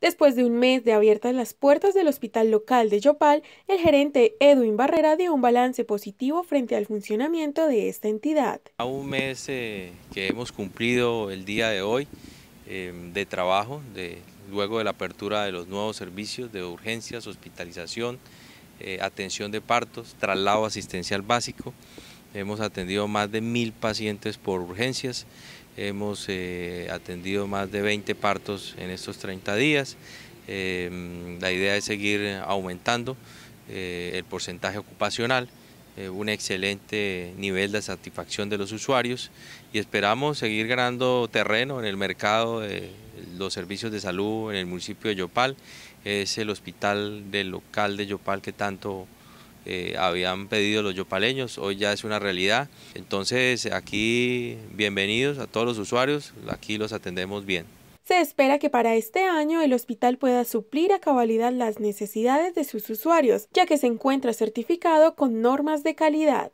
Después de un mes de abiertas las puertas del hospital local de Yopal, el gerente Edwin Barrera dio un balance positivo frente al funcionamiento de esta entidad. A un mes eh, que hemos cumplido el día de hoy eh, de trabajo, luego de la apertura de los nuevos servicios de urgencias, hospitalización, eh, atención de partos, traslado asistencial básico. Hemos atendido más de mil pacientes por urgencias, hemos eh, atendido más de 20 partos en estos 30 días. Em, la idea es seguir aumentando eh, el porcentaje ocupacional, eh, un excelente nivel de satisfacción de los usuarios y esperamos seguir ganando terreno en el mercado de los servicios de salud en el municipio de Yopal. Es el hospital del local de Yopal que tanto eh, habían pedido los yopaleños, hoy ya es una realidad. Entonces aquí bienvenidos a todos los usuarios, aquí los atendemos bien. Se espera que para este año el hospital pueda suplir a cabalidad las necesidades de sus usuarios, ya que se encuentra certificado con normas de calidad.